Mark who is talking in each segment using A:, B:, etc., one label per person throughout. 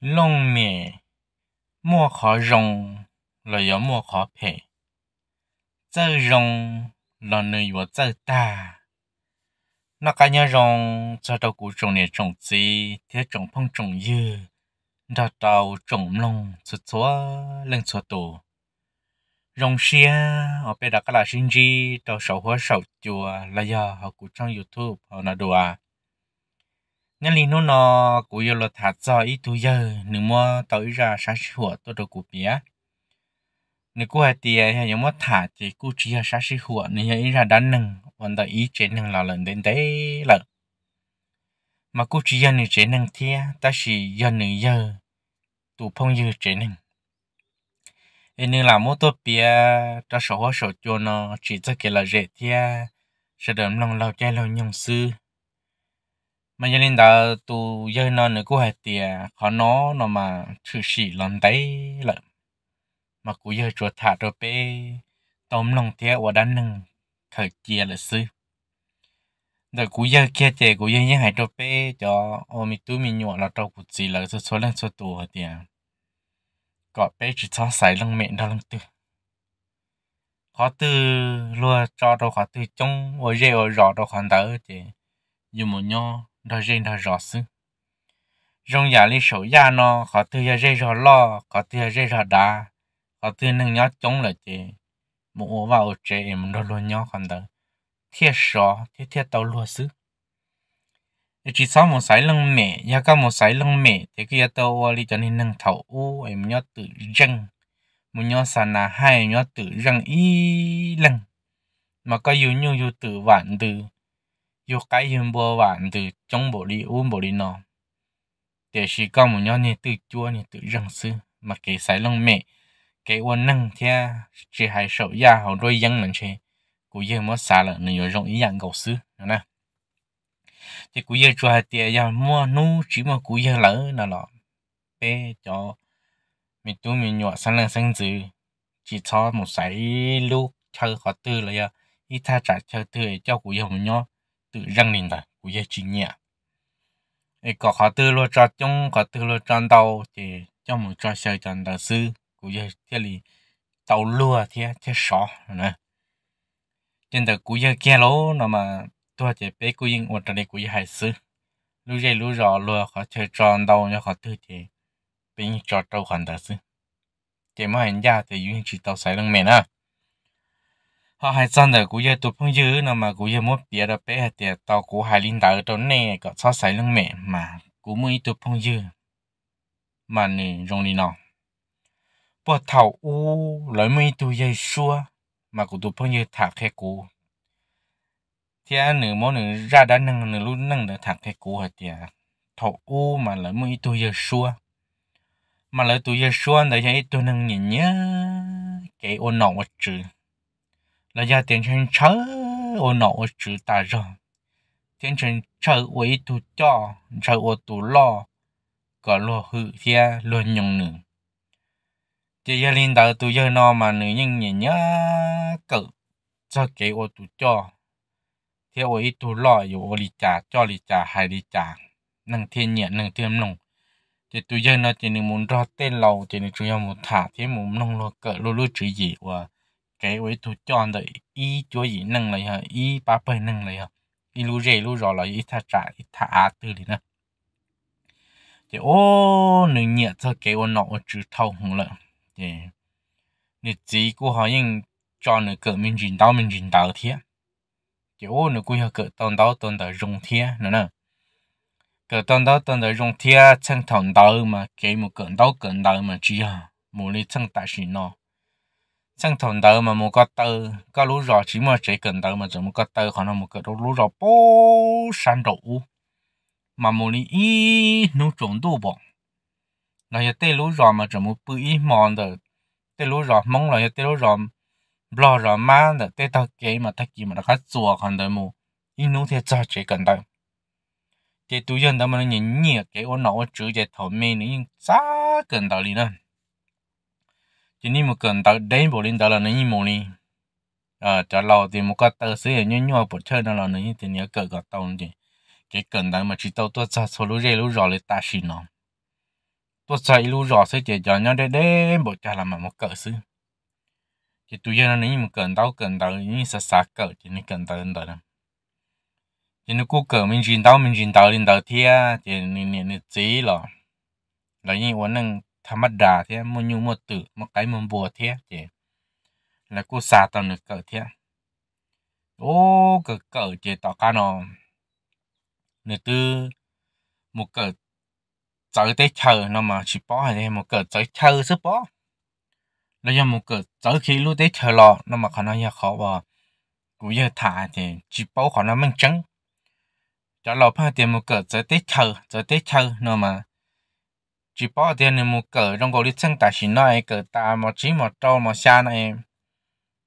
A: lông mì, mua khó rồng là yếu mua khó phê. Chơi rồng là nơi yếu chơi ta. Nó cả nhà rồng cho đầu cụ trồng này trồng gì, thế trồng phong trồng dư, đã đầu trồng lông, cho chúa lên chúa tổ. Rồng xia, ở bên đó các là sinh gì, đầu sầu hóa sầu chùa, là do họ cụ trong YouTube, họ là đồ à nên linh nó nó cũng yêu là thả cho ít tuổi giờ nếu mà tới ra sáng sủa tôi được cụ bé nếu cô hay tiền hay những mà thả thì cô chỉ là sáng sủa nếu như ra đan nâng còn tới ít chế nâng là lần đến đấy lợn mà cô chỉ dân chế nâng thia ta chỉ dân nữ giờ tụ phong giờ chế nâng nên là mỗi tổ bia ta sổ hoa sổ cho nó chỉ cho cái là dễ thia sẽ đầm lòng lâu chơi lao nhung sư mà gia đình ta tu giờ nó nữa cũng hay tiền khó nó nó mà chữ sĩ lần đấy là mà cũng giờ chuột thả rồi bé tôm lòng thế ở đan nâng khởi chia là sư rồi cũng giờ kia chè cũng giờ những hai rồi bé cho ôm mình tu mình nhọ là trâu cũng gì là số số lần số hết tiền có bé chỉ cho sải lăng mẹ đó lăng tư khó tư luôn cho đâu khó tư chung, ở rêu ở rõ đâu khó đỡ chứ dù một nho đó riêng đó rõ sư rong giả lý sổ gia nó họ từ giờ rê rõ lo họ từ giờ rê rõ đá họ từ nâng nhó chống là chị một ổ vào trẻ em đó luôn nhó còn đó thiết sọ thiết thiết tàu lúa sư chỉ sau một sải lông mẹ ya cả một sải lông mẹ thì kia tàu lý cho nên nâng thầu u em nhó tự răng một nhó sàn là hai nhó tự răng y lăng mà có yêu nhau yêu tự vạn từ 有该人不玩的中部的乌部的呢，但是讲么样呢？对做呢，对认识嘛，给谁弄没？给我弄天，这还手呀，好多英文去，古也没啥了，你有容易养狗事，呢？这古也做还爹要摸奴，只么古也老那了，别叫咪都咪 nhỏ sang lên sang dưới chỉ cho một sải lúc chơi khó tư là ya ít tha trả chơi tư cho cụ yêu mình nhau tự răng lên và của gia chính nhẹ ấy có khó tư lo cho chung khó tư lo cho đầu thì cho một cho sợ cho đầu sư của gia thế lì tàu lúa thế thế sọ nè trên đời của gia kia lố nó mà tôi chỉ biết của yên ở trong này của gia hải sư lúc dây lúc rõ lúa khó chơi tròn đầu nhá khó tư thì bên cho trâu hoàn đầu sư chỉ mà hình gia thì yên chỉ tàu sài lưng mẹ nè họ hay chăn đời cũng giờ tụi phong dữ nó mà cũng giờ muốn bia đó bé hay tiệt tao cũng hay linh đạo đó này có so sánh lưng mẹ mà cũng mới tụi phong dữ mà nè rong đi nọ, bỏ thầu u lấy mấy tụi dây xua mà cũng tụi phong dữ thả khe cũ thì anh nữ mỗi nữ ra đã nâng nữ lúc nâng đã thả khe cũ hay tiệt thầu u mà lấy mấy tụi dây xua mà lấy tụi dây xua để cho ít tụi nâng nhìn nhớ cái ôn nọ quá trừ là gia tiền chân chớ ô nổ chữ ta rồi tiền chân chớ ấy tu cho chớ ô tu lo có lo hư thia lo nhung nữa thì gia linh đạo tu giờ nó mà nữ nhân nhỉ nhá cự cho cái ô tu cho thì ô ít tu lo อยู่โอริจาจอริจาไฮริจาหนึ่งเทียนเนี่ยหนึ่งเทียมลงจะตัวเยอะนะจะหนึ่งมุนรอเต้นเราจะหนึ่งจุยมุนถาที่มุมลงเราเกิดรู้รู้จีจีว่า cái với tôi chọn đấy ý chúa gì nâng lại hả ý ba bơi nâng lại hả ý lu rề lu rõ là ý thà trả ý thà á từ ô nữ nhiệt thôi cái ô nọ chữ thâu hùng lợn thì nữ chỉ của họ nhưng cho nữ cỡ mình rình đau mình rình đau thế thì ô nữ của họ cỡ tồn đau tồn đau rung nè cỡ tồn đau tồn đau rung thế chân thòng mà cái một cỡ đau cỡ mà chỉ à một lý chân tại sự chẳng thằng tờ mà một cái tờ có lúa rò chỉ mà chỉ cần tờ mà chỉ một cái tờ họ nó một cái lúa rò bó sản đủ mà một ní ý nó trộn đồ bỏ nó giờ tê lú rò mà chỉ một bự ý mòn tờ tê lúa rò mong là giờ tê lú rò lo rò má tờ tê tao kế mà thắc gì mà nó khác chùa còn tờ mù ý nó thì cho chỉ cần tờ cái túi dân tao mà nó nhìn nhẹ cái ô nó chữ cái thầu mê nó sao xa cần tờ đi nữa chỉ nên một cần tao đến bộ linh tao là nó như một đi à trả lò thì một cái tờ xí nhớ nhớ bộ chơi nó là nó như thì nhớ cỡ gọt tao chứ cái cần tao mà chỉ tao tôi sao số lúa rê lúa rò lên ta xì nó tôi sao lúa rò sẽ chỉ cho nhau để đến bộ trả là mà một cỡ xí chỉ tôi giờ nó như một cần tao cần tao như sa sa cỡ chỉ ní cần tao lên tao chỉ nó cố cờ mình chuyển tao mình chuyển tao lên tao thia chỉ ní ní ní chỉ là là như vấn năng ธรรมดาเทียมันอยู่มันตื่นมันไก่มันบัวเทียเจแล้วกูซาตอนนึกเกิดเทียโอ้เกิดเกิดเจต่อกันอ๋อเนื้อตื้อมันเกิดใจเตะเชอเนาะมาชิปอให้มันเกิดใจเชอซึปอแล้วยังมันเกิดใจขี้รู้เตะเชอรอเนาะมาขนาดยาเขาว่ากูอยากถ่ายเจชิปอขนาดมันจังจะเราพาเตรียมมันเกิดใจเตะเชอใจเตะเชอเนาะมา chỉ bỏ tiền nên mua cờ trong cổ đi chân tại chỉ nói cờ ta mà chỉ mà trâu mà xa này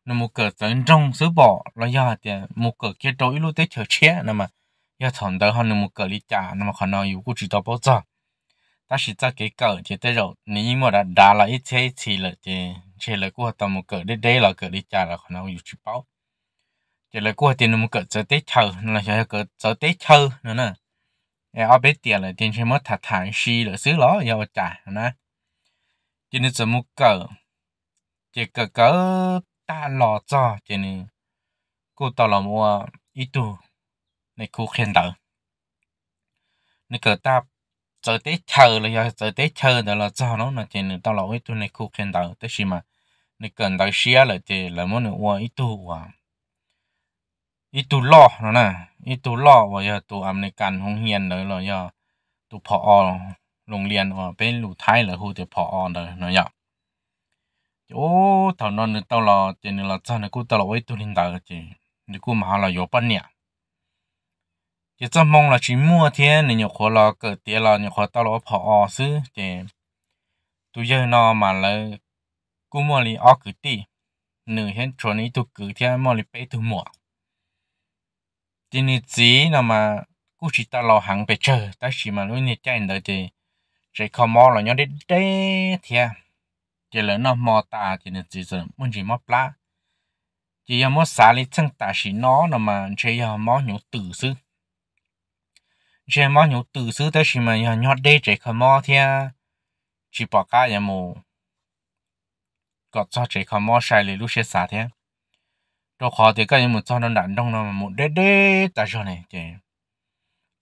A: nó mua cờ tận trong xứ bỏ là do tiền mua cờ kia trâu lúc tới chờ chế nè mà do thằng đó họ nó mua cờ đi trả nè mà họ nói yêu cũng chỉ tao bao giờ ta chỉ cho cái cờ thì tới rồi nếu mà đã đã là ít thế thì là thì chỉ là của tao mua cờ đi đây là cờ đi trả là họ nói yêu chỉ bao chỉ là của tiền nó mua cờ tới chờ là cho cờ tới chờ nữa nè ở bên tiền là tiền chơi thản xì là xứ ló giờ trả nè cho nên giờ mua cờ chỉ cờ cỡ ta lò cho cho nên cô tao là mua ít tu này cô khen đỡ này cờ ta giờ tới chờ là giờ giờ tới chờ đó là cho nó là cho nên tao là ít tu này cô khen đỡ tới khi mà này cần đỡ xia là thì là muốn mua ít tu à อีตูล่อนะนะอีตูล่อว่ายตัวอเมริกันองเฮียนเลยเราอย่ตัวพอโรงเรียนว่าเป็นลูกไทยเหรอฮูจพอเลยเนาะยะโอ้ตอนนั้นนตลอดเจนึกเราจะในึกกูตลอดไว้ตัวนึงตาจีนในกูมาเราอยู่ปนเนี่ยจะจะมองเราชิมัวเทียนเนี่ยขอเราเกิดเตี้ยเราเนี่ยขอตลอดพอซื้อเจตัวยอนอมาเลยกูมัวลีออกกือตีหนึ่งเห็นชวนนี้ตัวกืดเทียนมัวลีไปตัวหมวก今年子那么估计到老行被车，但是嘛，如果你见到的，这靠毛了，要得得天，这人那毛大，今年子是问题毛不啦，这要么啥哩正大是孬，那么这要毛牛 tử 事，这毛牛 tử 事，但是嘛要要得这靠毛天，只把家也么，搞错这靠毛晒哩，路些啥天。cho khó thì các em một cho nó đạn trong nó một đế đế tại sao này chị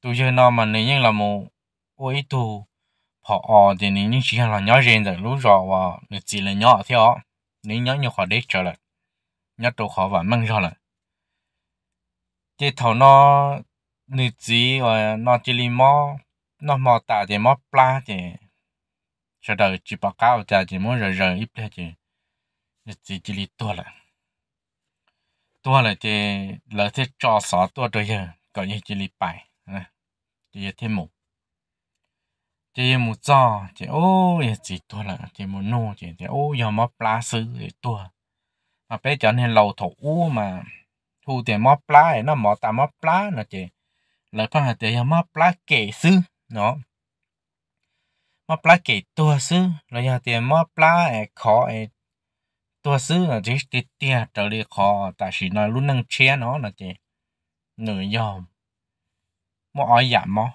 A: tôi chơi nó mà nếu như là một ôi tu họ ờ thì nếu như chỉ là nhỏ riêng rồi lúc rồi và nếu chỉ là nhỏ thì họ nếu nhỏ như khó đế trở lại nhất đồ khó và mang ra lại cái thầu nó nếu chỉ và ờ, nó chỉ là mò nó mò tạ thì mò pla thì sau đó chỉ báo cáo ra thì muốn rồi rồi ít ra thì chỉ chỉ là to lại ตัวเลยจะเราจะจอสอตัวตัวเยอะก็ยังจะรีบไปนะจะยังเทมุจะยังมุจอจะโอ้ยังจีตัวละจะมุโนจะจะโอ้ยังมอปลาซื้อตัวมาเป๊ะจอนเห็นเราถูกอู้มาทูแต่มอปลาเนาะหมอตามอปลาเนาะเจเลยพังแต่ยังมอปลาเก๋ซื้อเนาะมอปลาเก๋ตัวซื้อเราอยากเตียมอปลาไอ้ขอไอ้ตัวซื้อน่ะจะติดเตี้ยจะเรียคอแต่สิน้อยรุ่นนั่งเชียเนาะนะเจหนูยอมมออ้อยหยามมอ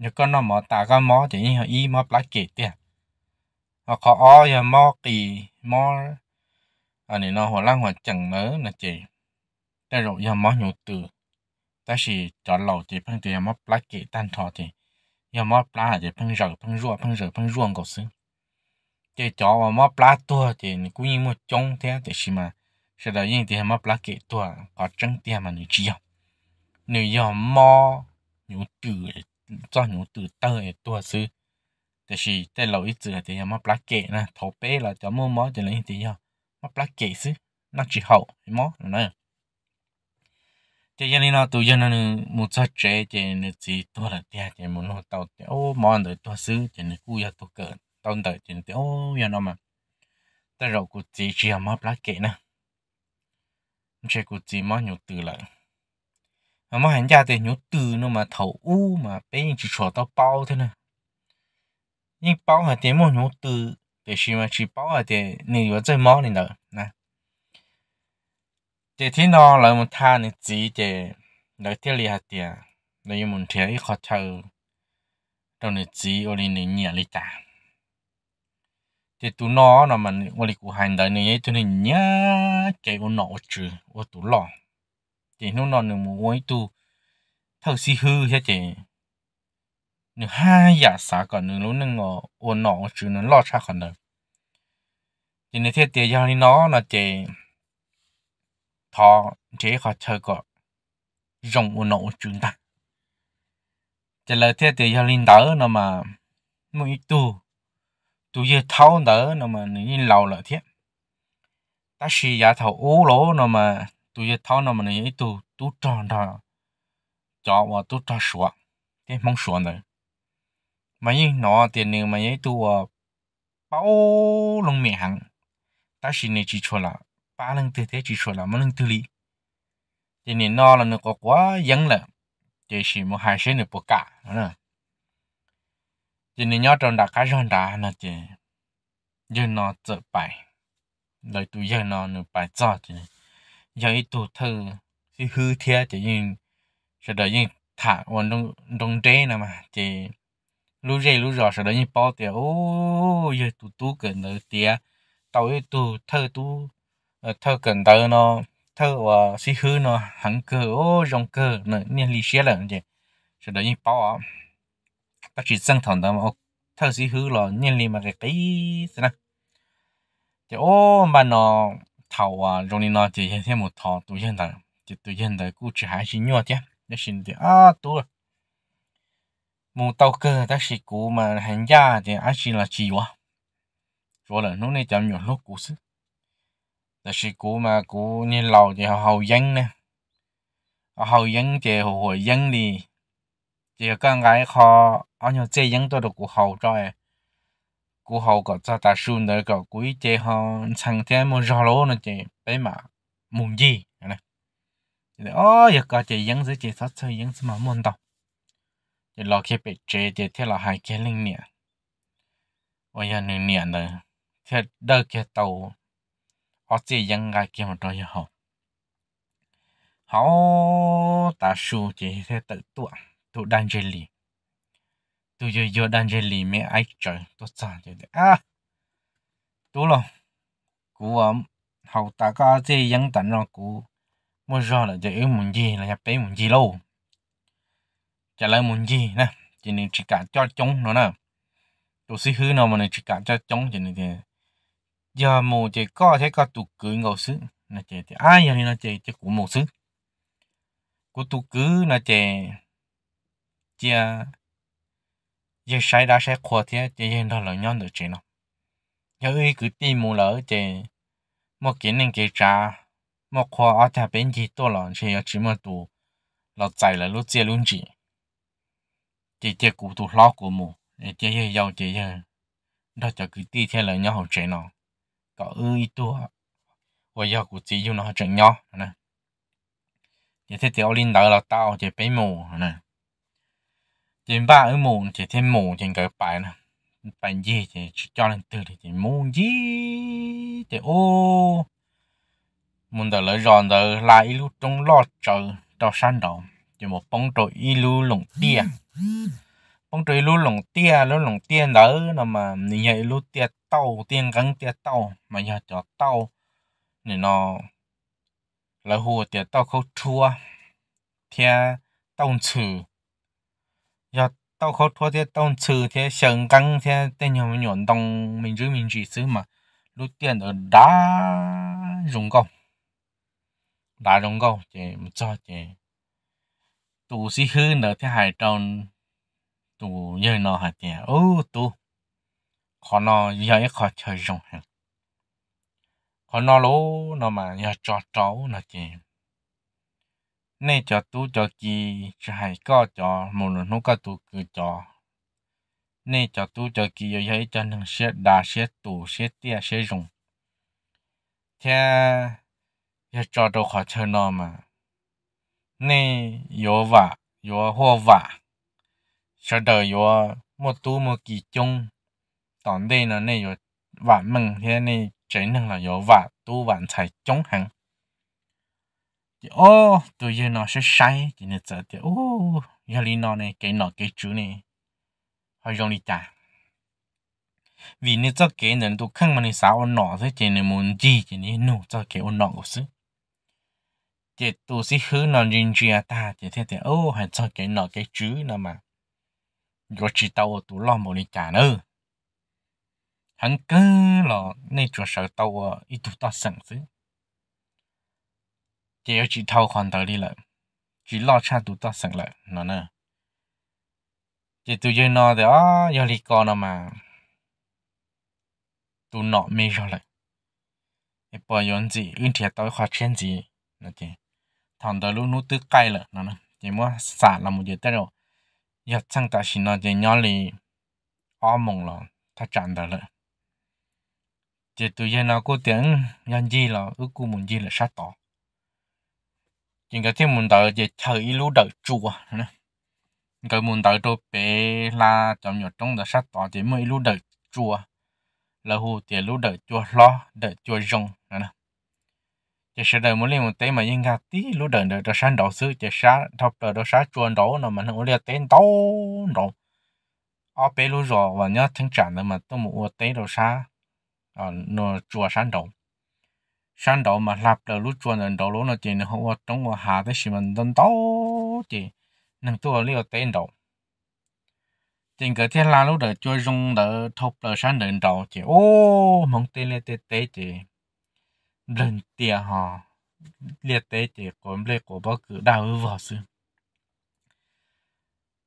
A: แล้วก็น้อมอตาก็มอจะนี่เขาอีมอปลาเกตเตี้ยเขาขออ้อยมอตีมออันนี้น้อหัวล่างหัวจังเนอนะเจแต่เรายอมมอหนูตื่นแต่สิจอดเหล่าเจเพิ่งเตี้ยมอปลาเกตตันทอเจยอมมอปลาเจเพิ่งเจอเพิ่งรั่วเพิ่งเจอเพิ่งร่วงก็ซื้อ chế chó và móc lá tua thì cũng như một trống thế mà sau đó những thì móc lá kệ tua có trứng tiền mà nữ chỉ không nữ giờ mò nhũ từ cho nhũ từ tơ để tua sư thì xí tại lâu ít giờ thì móc lá kệ nè thổ là cho mua thì lấy thì giờ móc lá kệ nó chỉ hậu mó nữa nó tụi dân nó một số trẻ thì nó chỉ tua là tiền thì muốn thì ô mòn rồi tua sư thì nó cua tông tới chuyện ô, ya nó oh, mà ta rồi cụ chỉ chỉ mà lá kệ nè chỉ cụ chỉ mà nhiều từ là, mà mà hành gia thì nhiều từ nó mà thầu u mà bé chỉ cho tao bao thế nè nhưng bao hạt tiền mà nhiều từ để xem mà chỉ bao hạt tiền nhiều ở trên mỏ này nữa nè để thế nó là một thà này chỉ để lấy tiền li hạt tiền lấy một thẻ khó chờ trong này chỉ ở đây này nhẹ li tạm thì tu nó nó mà ngồi lịch của hành đời này cho nên nhá cái ô nọ trừ ô tu lọ thì nó nó nữa mua ấy tụ thầu si hư hết chị nữa hai giả xã còn nữa lúc nâng ngọ ô nọ trừ nó lo xa còn nữa thì nếu thế tiền giao nó nó chị thọ chế họ chơi có rồng ô nọ trừ ta chỉ là thế tiền giao linh đỡ nó mà mỗi tu tôi giờ thâu nở nó mà nhìn lâu là thế ta xì giả thầu ú lỗ nó mà tôi giờ thâu nó mà nhìn tôi tôi tròn đó cho và tôi cho sủa thế mong sủa nữa mà nhìn nó tiền nữa mà nhìn tôi ờ, bao lông mẹ hằng ta xì này chỉ cho là ba lần từ thế chỉ cho là mấy lần từ lý tiền này nó là nó quá dấn là chỉ xì một hai xí nữa bột cả nữa chỉ nên nhớ trong đã cái rong đá là chỉ giờ nó trở bài lời tụi giờ nó nữa bài cho chỉ giờ ít tụi thơ thì hư thế chỉ nhưng sẽ đợi nhưng thả còn đông đông trê nè mà chỉ lúc rê lúc rõ sẽ đợi nhưng bao tiền ô giờ tụi tụi cần đợi tiền tao ấy tụi thơ tụi thơ gần đợi nó thơ và si hư nó hẳn cơ ô rong cơ nữa nên lý xe lần chỉ sẽ đợi nhưng bao bác sĩ sang thằng đó mà thằng gì hư là nhân li mà cái cái thế nào thì ô mà nó thầu à rồi nó thì hiện thêm một thọ tụi hiện tại thì tụi hiện tại cũng chỉ hai chín nhau chứ nó xin thì à tụi một tàu cơ đó là cũ mà hành gia thì anh chỉ là chỉ quá rồi là nó này chậm nhiều lúc cũ sức đó là cũ mà cũ như lâu thì hầu dân nè hầu dân thì hồi dân đi chỉ cần cái khó anh nhớ chơi những đồ được cụ hậu rồi cụ hậu có cho ta xuống đấy có cuối chơi họ chẳng thế mà rõ lỗ nó chơi bé mà mùng gì này ô giờ có chơi những thứ chơi sát chơi những thứ mà muốn đâu giờ lo khi bị chơi thì thế là hai cái linh nhỉ ôi giờ nửa niệm rồi thế đỡ cái tàu họ chơi những cái kia mà rồi họ họ ta xuống chơi thế tự tuộng tu d'angeli tu yo yo d'angeli me ai chơi tu sa chơi à tu lo cú um à, hậu ta có thế dân tận rồi cú mua rồi là chơi muốn gì là nhập tế muốn gì lâu trả lời muốn gì nè chỉ nên chỉ cả cho chống nó nè tu xí hư nào mà nên chỉ cả cho chống chỉ nên thế giờ mù chỉ có thế có tu cưới ngầu xứ là chơi thì ai giờ à, thì là chơi chơi cú mù xứ cú tu cứ là chơi chia giờ sai đã sẽ khóa thế chỉ hiện đó là nhau được chị nó giờ ấy cứ tìm mua lỡ chị một cái nên cái trà một khóa ở nhà bên chị tôi là có chỉ một tụ là chạy là lúc chia luôn chị chỉ chị cụ tụ lo của mù chị giờ giàu chị giờ đó cho cứ đi theo là nhau học chị nó có ơi tụ hồi giờ cụ chị yêu nó học chuyện nhau nè giờ thế thì ông linh đỡ là tao chị bé mù nè chỉ ba ở mù chỉ thêm mù chỉ cái bài nè bài gì thì cho lên từ thì chỉ mù gì thì ô muốn đợi lấy giòn đợi lại ilu trong lo chờ cho san đầu chỉ một bóng trời ilu lồng tia bóng trời ilu lồng tia nó lồng tia đó là mà nhìn thấy ilu tia tàu tiên gắn tia tàu mà nhà cho tàu này nó là hồ tia tàu khâu chua tia tàu chữ 到口拖些动词些香港些等下们运动民族民族是嘛，六点的拉绒狗，拉绒狗这么早这，都是去那天海中，都有那海点哦都，可能要一块吃绒哈，可能喽那嘛要找找那点。nên cho tu cho kỳ cho hay có cho một lần nó tu cứ cho nên cho tu cho kỳ rồi thấy cho thằng xe đa xe tu xe tia xe rùng thế giờ cho đâu khó chơi nó mà nên yếu vả yếu hoa vả sau đời yếu một tu một kỳ chung tòn đây là nên yếu vả mừng thế này chính là yếu vả tú vạn phải chống hàng thì ô tụi giờ nó sẽ sai thì nó sợ thì ô giờ đi nó này cái nó cái chú này hơi rong đi à ta vì nó cho cái nên tôi không mà nó sao nó thế thì nó muốn gì thì nó nổ cho cái nó của sứ thì tụi sĩ hứa nó riêng riêng ta thì thế thì ô hay cho cái nó cái chú nữa mà rồi chỉ tàu tôi lo một đi ta nữa hắn cứ lo nên chỗ sợ tàu ít tụi ta sẵn sứ chỉ có chỉ thâu còn tới đi lại, chỉ lo cha tụ ta sẵn lại, nó nè chỉ tụ chơi nó thì ó giờ đi con nó mà tụ nọ mê cho lợi thì bỏ yon gì ưng thiệt tới khoa trên gì nó chỉ thằng tới lúc nút tứ cay lợi nó nè chỉ mua xả là một giờ tới rồi giờ chẳng ta xin nó chỉ nhỏ lì ó mông rồi, ta chặn tới lợi chỉ tụ chơi nó cố tiếng nhân gì là ước cú muốn gì là sát tỏ chính cái thêm muốn tới để chơi lú đợi chùa nữa cái muốn tới tôi bé là trong nhiều trong đó sát tỏ thì mới lú đợi chùa là hồ tiền lú đợi chùa lo đợi chùa rồng nữa chỉ sẽ đợi muốn lên một tên mà yên gạt tí lú đợi đợi đó sáng đầu sư chỉ sáng thọc đợi đó sáng chùa đó nó mà nó liệt tên đó đó ở bé lú rồi và nhớ thằng trả nữa mà tôi muốn tên đó sáng nó chùa sáng đầu sáng đầu mà lạp đầu lúc chuẩn lần đầu lúc nó chỉ nó có trong một hà tới xí mình đơn tấu chỉ nằm tôi liều đầu chính cái thiên la đó chơi dùng đỡ thục đỡ sáng đơn đầu chỉ ô mong tên lên tê tê chỉ lần tiền họ liệt tê chỉ còn lệ của bao cử đau vào sự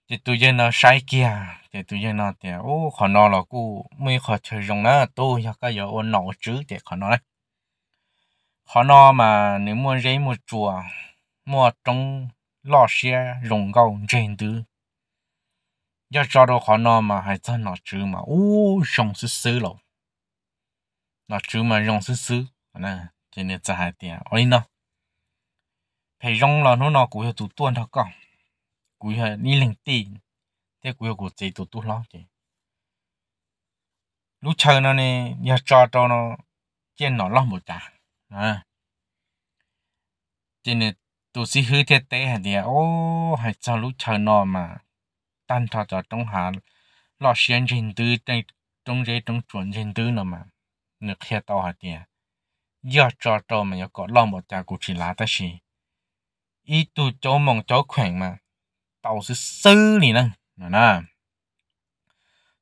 A: thì tụi nó sai kia thì tụi giờ nó thì ô khó nó là cô mấy khó chơi dùng nó tôi hoặc cái giờ ôn nổ thì khó nó họ nó mà nếu mua giấy mua chùa mua trong lò xe rồng gầu trên tứ do cho đồ họ nó mà hay cho nó chứ mà ô rồng sứ sứ lộ nó chứ mà rồng sứ sứ nè cho nên cho hay tiền ôi nó phải rồng là nó nó cũng hiểu tụ tuôn thôi con cũng hiểu đi lên tiền thế cũng hiểu của chị tụ tuôn lắm chứ lúc chơi nó nè do cho cho nó trên nó lo một trả à trên này tụi sĩ hư thế tế hả thì ô hãy cho lúc chờ nọ mà tan thọ cho trong hà lo xuyên trên tư trong trong dây trong chuẩn trên tư nọ mà nó kia tàu hả thì giờ cho cho mà giờ có lo một cha cụ chỉ là, ta xì ý tụi cháu mong cháu khỏe mà tàu sư sư này nè nè nè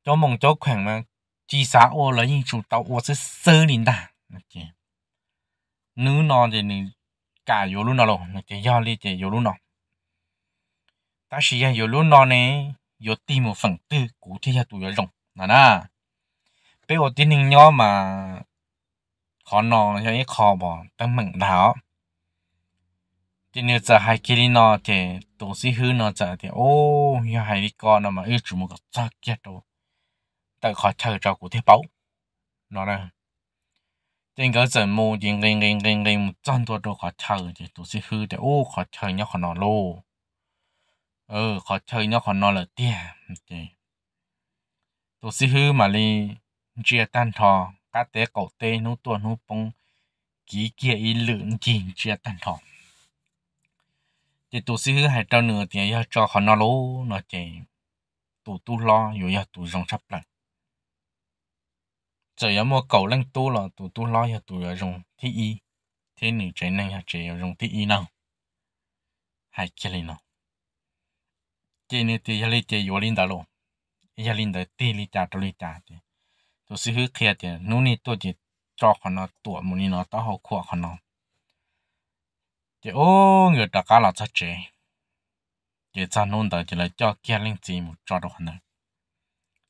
A: cháu mong cháu khỏe mà chỉ xã ô là những chủ tàu ô sư sư này ta nữ non thì mình cả vô luôn nào rồi cái do li thì vô luôn nào ta chỉ là vô luôn nào này vô tìm một phần tư cụ thể là tụi rồng là na bây giờ tin hình nhau mà khó nó cho cái khó bỏ tăng mừng đảo tin như giờ hai kia đi nó thì tổ sĩ hư nó giờ thì ô như hai đi con nó mà ư chỉ một cái chắc chết rồi tại khó chờ cho cụ thể bảo nó đây 真个怎么人人人人人赚多多好吃的，都是好的哦，好吃也好拿咯。ờ khó chơi nhau khó nói là tiền tôi xí hư mà li chia tan thò cá té cổ tê nó tuần nó bông ký kia y lượng chỉ chia tan thò thì tôi xí hư hai trâu nửa tiền ya cho khó nói lố nó chè tụ tu lo rồi ya tụ rong sắp lại giờ giờ mua cầu lên tu là tụ tu lo giờ tụ giờ dùng thi y thế nữ trẻ này hạt trẻ nào hai kia lên nào kia nữ thì giờ lấy tiền vô lên đó luôn giờ đó tiền lấy trả tôi lấy trả thì tôi sẽ hứa kia nô nị tôi chỉ họ nó nó tao học khoa nó thì người ta cả là cho trẻ chỉ cho đó chỉ là cho kia lên gì một cho đồ họ nó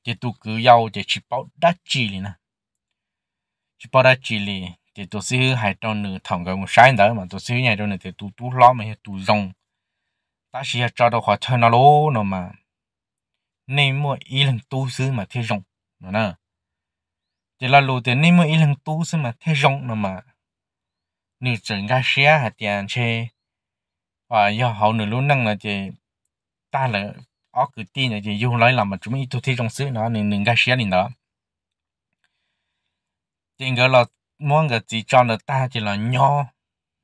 A: chỉ tu cứ chỉ bảo đắt chi lên nè chỉ bảo ra chỉ lì thì tôi sẽ hai trong nửa thằng cái một sáng đó mà tôi sẽ nhảy trong nửa thì tôi tú lo mà tôi rong ta sẽ cho đâu khỏi chơi nó lố nó mà nên mua ý lần tu sư mà thế rong nó nè thì là lù thì nên mua ý lần tu sư mà thế rong nó mà nửa chừng ra xe hạt tiền chơi và do hậu nửa luôn năng là thì ta là ở cái tin là thì dùng lại làm mà chúng mình tôi thấy trong xứ nó nên nửa ra xe nên đó tiền gọi là mong cái gì cho nó ta chỉ là nhỏ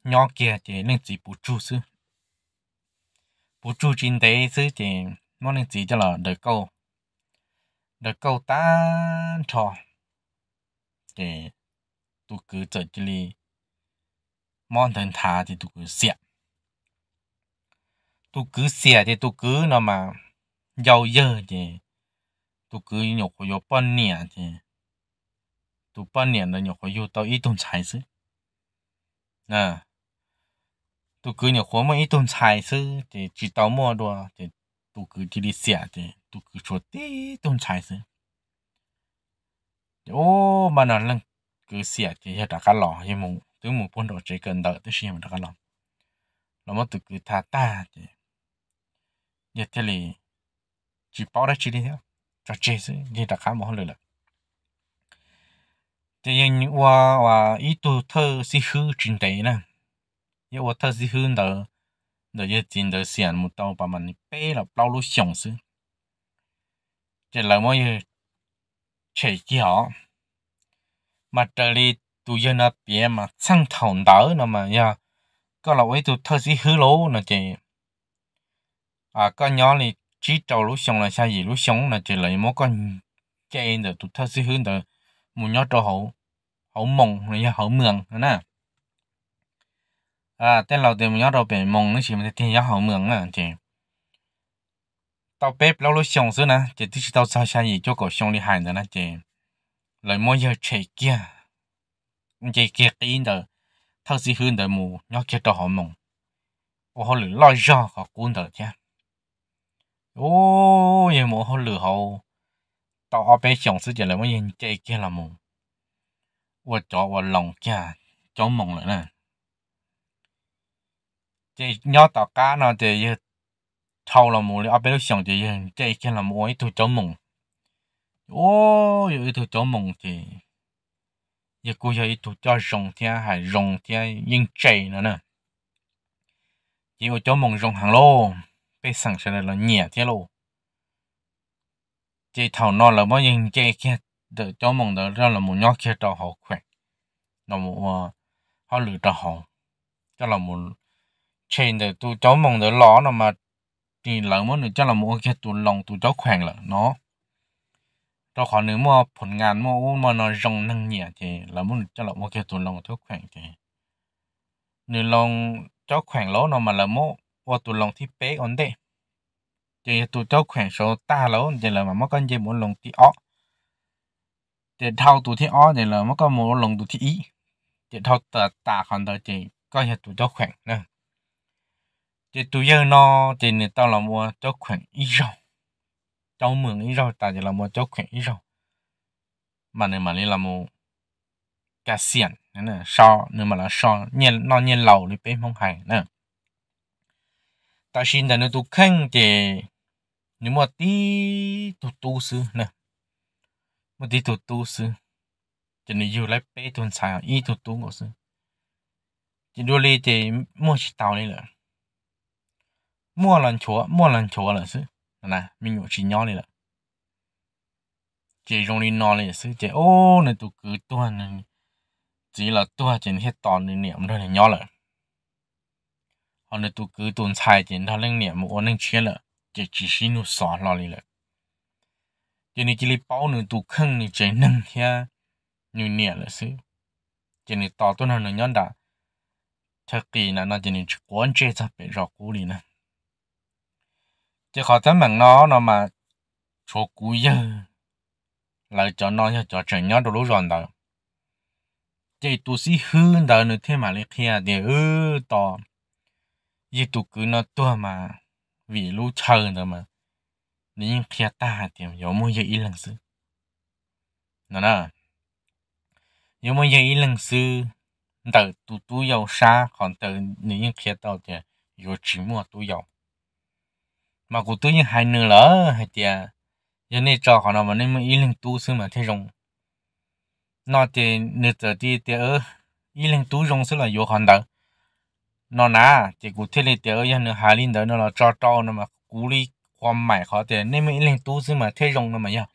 A: nhỏ kia thì nên chỉ bù chú sư bù chú chính tế sư thì mong nên chỉ cho là đời câu đời câu ta trò để tụ cứ trở chỉ li mong thần thà thì tụ cứ xịa tụ cứ xịa thì tụ cứ nó mà giàu dơ thì tụ cứ nhục của giàu bận nè thì 读半年的，你会用到一种材质。啊，读个你活么一种材质的，知道么多的，读个这里写的，读个说的种材质。ô mà nó là cứ xẻ thì hết cả lò thì mù từ mù bốn đầu chỉ cần đợi tới khi mà cả lò nó mà từ cứ thả ta thì như là chỉ bảo ra chỉ đi theo cho chế chứ đi cả khá hơn được thì yên qua và ít tu thơ si hư trình tế nè yêu qua thơ si hư đó đó giờ trình đó xiên một tàu bà mình bé là bao lúc sống sư chỉ là mỗi chạy chi họ mà trở đi tu giờ nó bé mà sang thòng đỡ nó mà nha có là ấy tu thơ si hư lố nó chỉ à có nhỏ thì chỉ trâu lúc sống là sao gì lúc sống là chỉ là mỗi con chạy được tu thơ si hư đó muốn nhớ cho hậu hậu mông này hậu mường nè à tên lầu tiền muốn nhớ cho biển mông nó chỉ mình tiền nhớ hậu mường à chị tao bếp lâu lâu xong rồi nè chị tức tao sao sao gì cho cổ xong đi hành rồi nè chị lời mỗi giờ chạy kia kia cái in đời thao sĩ hơn đời mù nhớ kia mông họ lửa lo do họ cuốn đời chứ ô vậy mà họ lửa hậu 到后边想事情了，我先这一件了么？我找我龙家找梦了呢。这鸟到家呢，这也偷了么？后边都想这些这一件了么？我一头找梦，哦，有一头找梦的，也估计一头叫龙天还龙天应这了呢。结果找梦龙行喽，被上下来了，年天喽。chị thầu nó là bao nhiêu chị kia để cho mong đó ra là một nhóc kia cho họ khỏe là một ờ, họ lựa cho họ cho là một trên để tôi cháu mong để lo nó mà thì lỡ mất nữa cho là một cái tụ lòng tụ cháu khỏe là nó cho khó nếu mà phần ngàn mà ô mà nó rồng năng nhẹ thì là muốn cho là một cái tụ lòng cháu khỏe thì nếu lòng cháu khỏe lỗ nó mà là mô ô tụ lòng thì bé ổn định thì tụi cháu khỏe số ta lâu thì là mà mất con dây muốn lồng tí ó thì thao tụi thế ó thì là mà con muốn lồng tụi thế ý thì thao tờ ta còn tờ thì coi như tụi cháu khỏe nữa, thì tụi giờ nó thì người ta là mua cháu khỏe ý rồi cháu mượn ý rồi ta vì là mua cháu khỏe ý rồi mà này mà đi là mua cá xiển là so nhưng mà là so nhiên nó nhiên lâu thì bên không hay nữa, ta xin là nó tụ khăn thì nhưng mà tí tụt tụ sư nè mà tí tụt tụ sư chỉ nên yêu lại bé tuần sai ít tụt tụ ngõ sư chỉ đôi lê thì mua chỉ tàu này là mua lần chúa mua lần chúa là sư nè mình ngủ chỉ nhỏ này là chỉ dùng đi nó này sư chỉ ô này tụt cứ tuần này chỉ là tuần chỉ hết tòn này niệm thôi này nhỏ là họ này tụt cứ tuần sai chỉ thằng lên niệm một nên chia là chỉ chỉ xin nó xóa lo đi lại chỉ nên chỉ lấy bao nữa tụ khăn nữa chạy nâng kia như nè là xứ chỉ nên tao tôi nào nữa nhon đã thật kỳ là nó chỉ nên quan trọng cho bị rọ cú đi nè chỉ khó tấm bằng nó nó mà chỗ cú giờ lại cho nó cho cho chạy nhon đồ lú ròn đó chỉ tụ sĩ hư đó nữa thêm mà lấy kia để ư to, chỉ tụ cứ nó tua mà vì lũ chờ nữa mà nên kia ta thì yếu mua yếu lần sư nó nè yếu mua yếu lần sư tờ tu tu yếu sa còn tờ nên kia tao thì yếu chỉ mua tu yếu mà cụ tu như hai nửa là hai thì giờ này cho họ nào mà nên mua yếu lần tu sư mà thế rồng nó thì nửa giờ đi thì ở yếu lần tu rồng sư là yếu hoàn đầu nó nà chỉ cụ thể là tiểu yên nữa hà linh đó nó là cho cho nó mà cú li qua mày khó tiền nên mấy lần tu xin mà thế rồng nó mà nhá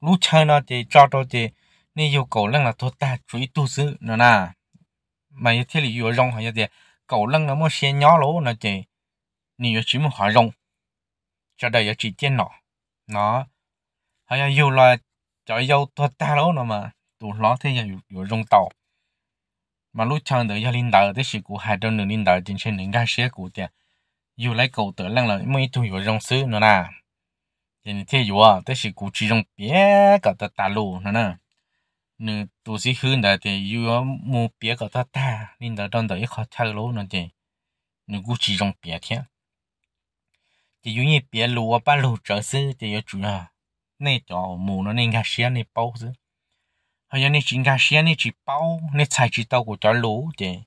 A: lúc chơi nó thì cho cho thì nên yêu cầu lăng là thôi ta chú ý tu sư nó nà mà như thế là yêu rồng hay gì cầu lăng nó mua xe nhỏ lỗ nó chỉ nên yêu chỉ muốn họ rồng cho đây yêu chỉ tiền nó nó hay là yêu là cho yêu thôi ta lỗ nó mà tụ nó thế là yêu rồng tàu mà lúc chọn được gia linh đạo thì sự cố hai trong nửa linh đạo trên trên những cái xe cụ thì dù lấy cầu tự lăng là mấy thu hiểu rong sứ nữa nè thì như thế à thì sự cố chỉ rong bé cả ta ta lù nữa nè nửa tu sĩ hư nữa thì dù mua bé cả ta ta linh đạo trong đời khó thay lỗ nữa thì nửa cố chỉ rong bé thế thì dù như bé lù ba lù trở sứ thì chủ à nên cho mù nó nên cái xe này bao sứ hay anh chỉ ngã xe anh chỉ bao anh chỉ tàu của cháu lú thế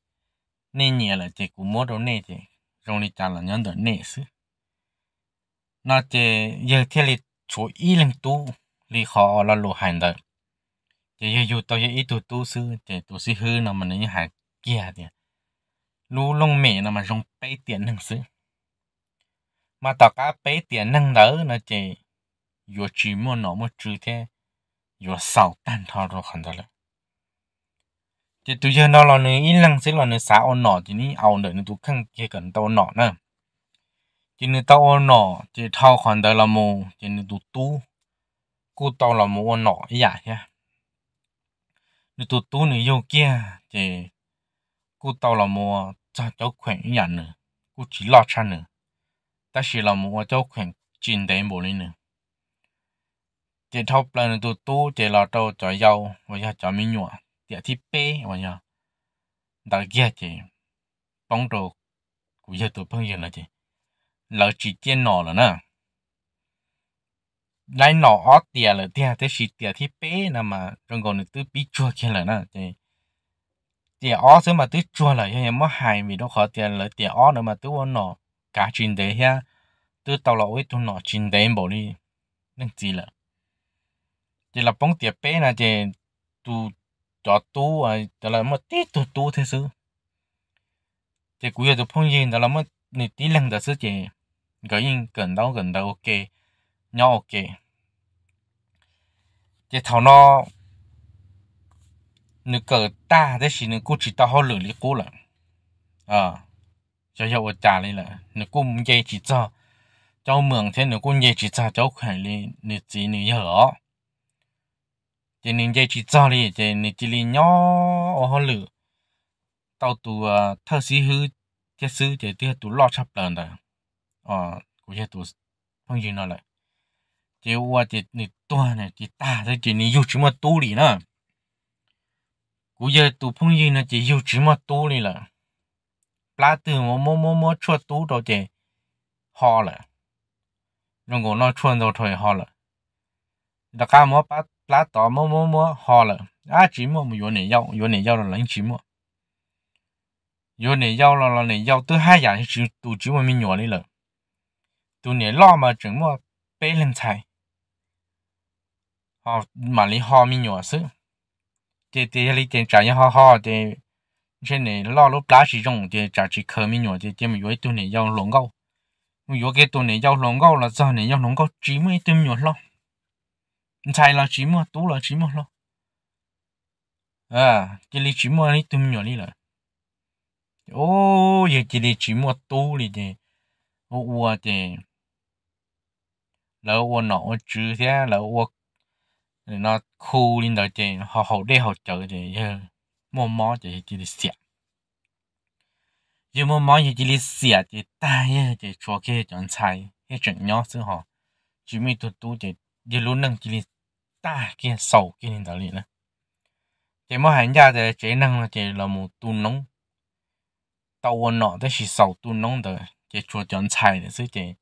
A: nên nhẹ là thế của mua đồ này rồi đi trả là nhân đợt này xứ nó thế giờ ý linh tu lì khó là lù hành đợt thế giờ dù tàu giờ ý tu tu xứ thế tu xứ hư nó mà nó như hàng kia thế lú lông mẹ nó mà mà tao cá bấy tiền năng đỡ nó thế dù chỉ mua nó một chút thôi yo sau tan thọ rồi hẳn đó là chỉ tụi giờ nó là nơi ít lăng sẽ là nơi xã ôn nọ chỉ ní ao nơi nơi tụi khăng kia cần tao nọ nè chỉ nơi tao ôn nọ chỉ thao khoản đó là mù chỉ nơi tụi tu cô tao là mù ôn nọ ý giả dạ nha nơi tụi tu nơi yêu kia chỉ cô tao là mù cho cháu khỏe ý giả nữa cô chỉ lo chăn nữa ta chỉ là mù cho khỏe chín đến bộ lên nữa chế thóc là tụ tu chế lò trâu cho dầu và giờ cho mi nhựa địa thi bê và giờ đặc ghé chế bóng đồ của giờ tụ phong giờ là chế lỡ chỉ tiền nọ là nè lấy nọ ót tiền là tiền thế chỉ tiền thi bê nè mà trong còn tự bị chua kia là nè chế tiền ót thế mà tự chua là hiện mất hại vì nó khó tiền là tiền ót nữa mà tự ôn nọ cả chuyện đấy ha tự tao với tụ nọ chuyện đấy bỏ đi nên gì là chỉ là bóng tiệp bé là chỉ tu cho tu à đó là mất tí tu tu thế sự chỉ cuối giờ phong yên đó là mất nị tí lần đó sự chỉ gọi yên gần đâu gần đâu ok nhau ok chỉ thảo nó nữ cờ ta thế thì nữ cô chỉ tao hỏi lửa lý cô là à cho cho tôi trả lại là nữ cô muốn dây chỉ cho cháu mượn thế nữ cô dây chỉ cho cháu khỏe lên nữ chỉ nữ hở chỉ nên dây chỉ cho đi chỉ nên chỉ li nhỏ ở hồ lử tàu tù ờ, thơ xí hư chết xứ chỉ tiếc tù lo chập lần đó ờ cũng chết tù phong gì nó lại chỉ qua chỉ nên tua này chỉ ta thế chỉ nên yêu chỉ mà tu đi nữa cũng giờ tù phong gì nó chỉ yêu chỉ mà tu đi là lá từ mò mò mò mò chua tu đâu chỉ ho là rồi nó chua đâu thôi ho là đặc cá mò bắt lá tỏ mô mô mô hò lợ á chỉ mô mà vô này dâu vô này dâu là lãnh chỉ mô vô này dâu là là này hai giờ chỉ tụ chỉ mà mình nhỏ đi lợ tụ này lo mà chỉ mô họ mà lấy ho mình nhỏ xứ thì thì lấy tiền trả cho ho ho thì trên này lo lúc lá chỉ dùng thì trả chỉ khờ mình nhỏ thì thì mà vô tụ này dâu lồng gâu vô cái tụ này dâu lồng gâu là sao này dâu lồng gâu chỉ mới tụm nhỏ lo chạy là chỉ mua tú là chỉ mua lo à chỉ lý chỉ mua đi tụm nhỏ đi rồi ô giờ chỉ lý chỉ mua tú đi thì ô ô thì lỡ ô nọ chứ thế lỡ ô nó khu lên đó thì họ học đây học chợ thì mua mó thì chỉ lý xịt giờ mua mó thì chỉ lý xịt thì ta thì cho cái chọn xài cái chọn nhỏ xứ họ chỉ mới tụt tú thì giờ luôn nâng chỉ lý ta kia sầu kia nên đó liền nè chỉ mà hành gia thì chỉ năng là chỉ là một tu nông tàu quân nọ thì chỉ sầu tu nông đó chỉ chua chọn 菜的是只，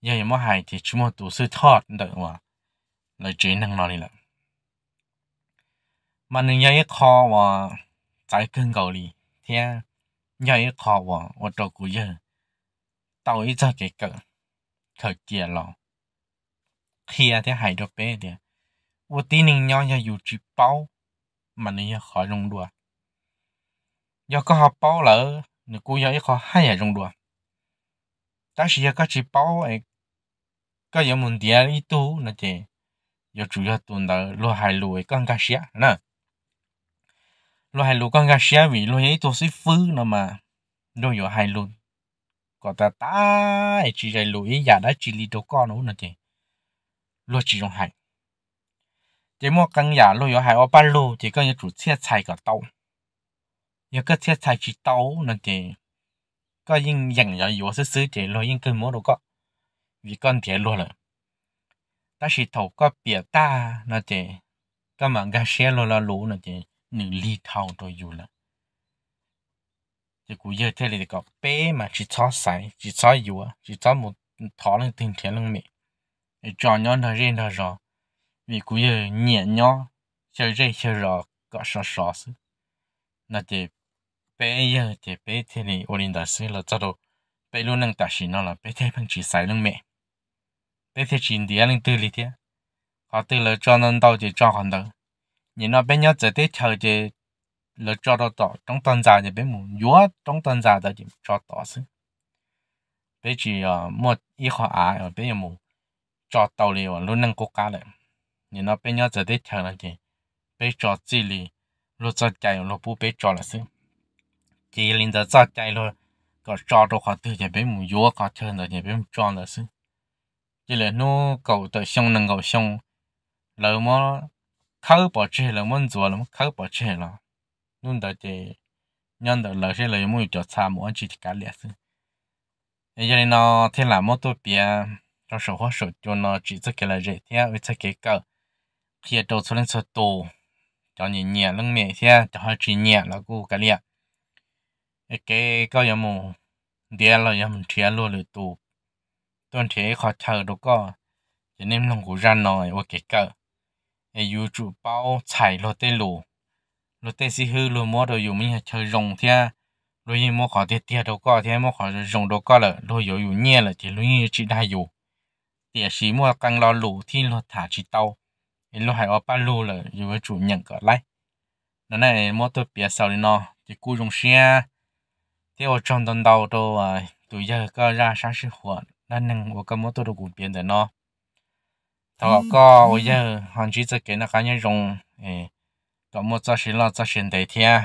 A: 也有么还只什么都是他的话，来只能哪里了？mà nên nhớ khó và trái cơn cầu đi thế nhớ khó và và trâu cú giờ tàu ít ra cái cỡ khởi chia lò khi thế hại được bé đi 我听人家要有只包，mà nên 要 khỏi rong đùa. Giờ có họ bao lỡ, nên cô giờ có hai nhà rong đùa. Ta sẽ có chỉ bao ấy, có giờ muốn tiền ít tu là thế, chủ yếu tuần đó lo hai lùi con cá xía nè. Lo hai lùi con cá xía vì lo ấy tôi sẽ phứ mà, lo giờ hai lùi. Có ta ta chỉ là lùi giả đã chỉ lì đồ con nữa nè chỉ rong hai. 这么跟呀，路有海我把路，这个要煮切菜个刀，一个切菜去刀那个，个应人要有是手的路应跟么路个，你跟铁路了，但是头个别大那个，个嘛个些路了路那个，你里头都有了。这古有这里的个白嘛，只炒菜，只炒油啊，只炒么炒了天天冷面，叫人他认他说。vì cú giờ nhẹ nhó chơi rơi chơi rõ có sợ sợ sự là thì bé giờ thì bé thế này ổn định đó sự là cho đồ bé luôn năng tạo sinh nó là bé thế bằng chỉ sai lưng mẹ bé thế chỉ đi ăn tư lý thế họ tư là cho nên đâu thì cho còn đâu nhìn nó bé nhớ giờ tết chờ thì là cho đó tỏ trong tuần già thì bé muốn yếu trong tuần già đó thì cho tỏ sự bé chỉ ờ, một ít họ á ở bé muốn cho tàu liền luôn năng cố gắng lại 你那边要在的条了去，被抓这里，路在街路不被抓了是，这领导在街路个抓着话都就被木药个条了就被抓了是，这里侬搞的凶能够凶，那么考不起了么做了么考不起了，弄到这，让到老些了么叫参谋去干了是，也就是呢，听那么多遍。cho số hóa số cho nó chỉ cho cái là dễ thế với cho cái cầu khi đầu số lên số tổ cho nhìn nhẹ lưng mẹ xe cho họ chỉ nhẹ là cô cái liệt cái có giờ mù đi là giờ mình chia luôn rồi tù tuần thế khó chờ đâu có cho nên lòng của ra nói và cái cỡ ai yêu chủ bao chạy lo tê lù lo tê si hư lo mua đồ dùng mình chơi rồng thế lo yên mua khó tiệt tiệt đâu có thế mua khó rồng đâu có là lo yêu yêu nhẹ là thì lo yên chỉ đại yêu tiệt sĩ mua căng lo lù thì lo thả chỉ tàu in lúc hai ở ba lô là dù chủ nhận cả lại nó này mua tôi bia sau đi nó thì cú xe thì ở trong tuần đầu đồ tụi giờ có ra sáng sư hoạt nên nâng ở cái mua tôi đồ cũng biến được nó
B: thọ có ở giờ
A: hoàn chỉ cho cái nó cá nhân có mua cho xin lo cho xin đầy thia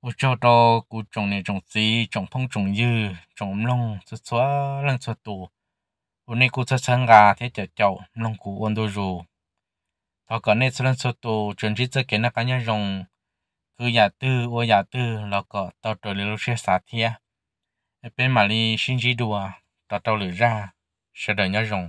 A: ở chỗ đó cú trồng này trồng gì trồng phong trồng dư trồng lông số số lần số tù ở đây cú cho sang gà thế chợ chậu lông cú ôn พอก่อนในส่วนสุตูจนที่จะเกณฑ์กันยังรงคืออยาตื้อว่าอยาตื้อแล้วก็ต่อตัวเรื่อลูกเชสาเทียเป็นมาลีชินจีดัวต่อตัวเรื่อราเสด็จยังรง